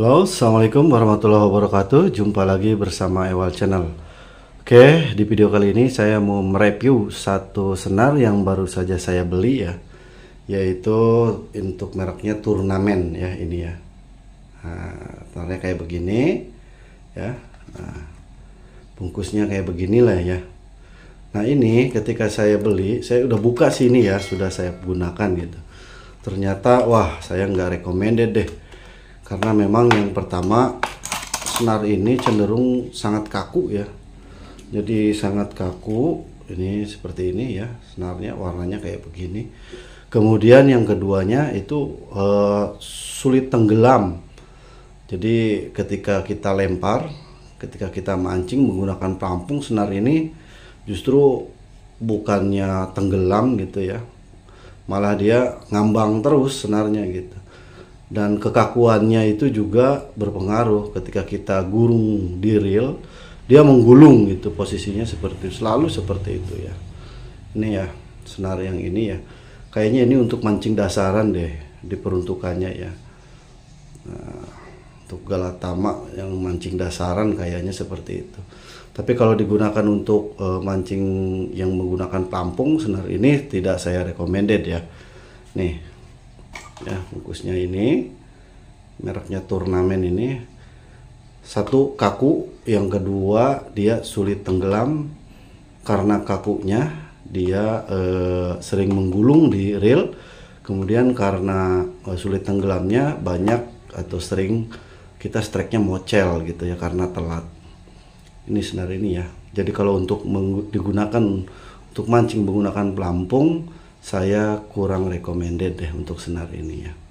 Halo, Assalamualaikum warahmatullahi wabarakatuh Jumpa lagi bersama Ewal Channel Oke, di video kali ini saya mau mereview satu senar yang baru saja saya beli ya Yaitu untuk mereknya turnamen ya ini ya nah, kayak begini ya nah, Bungkusnya kayak beginilah ya Nah ini ketika saya beli, saya udah buka sini ya, sudah saya gunakan gitu Ternyata, wah saya nggak recommended deh karena memang yang pertama senar ini cenderung sangat kaku ya jadi sangat kaku ini seperti ini ya senarnya warnanya kayak begini kemudian yang keduanya itu uh, sulit tenggelam jadi ketika kita lempar ketika kita mancing menggunakan pelampung senar ini justru bukannya tenggelam gitu ya malah dia ngambang terus senarnya gitu dan kekakuannya itu juga berpengaruh ketika kita gurung di reel dia menggulung gitu posisinya seperti selalu seperti itu ya ini ya senar yang ini ya kayaknya ini untuk mancing dasaran deh diperuntukannya ya nah, untuk galatama yang mancing dasaran kayaknya seperti itu tapi kalau digunakan untuk uh, mancing yang menggunakan pelampung senar ini tidak saya recommended ya nih ya bungkusnya ini mereknya turnamen ini satu kaku yang kedua dia sulit tenggelam karena kakunya dia eh, sering menggulung di reel kemudian karena eh, sulit tenggelamnya banyak atau sering kita strike-nya mocel gitu ya karena telat ini senar ini ya jadi kalau untuk digunakan untuk mancing menggunakan pelampung saya kurang recommended deh untuk senar ini ya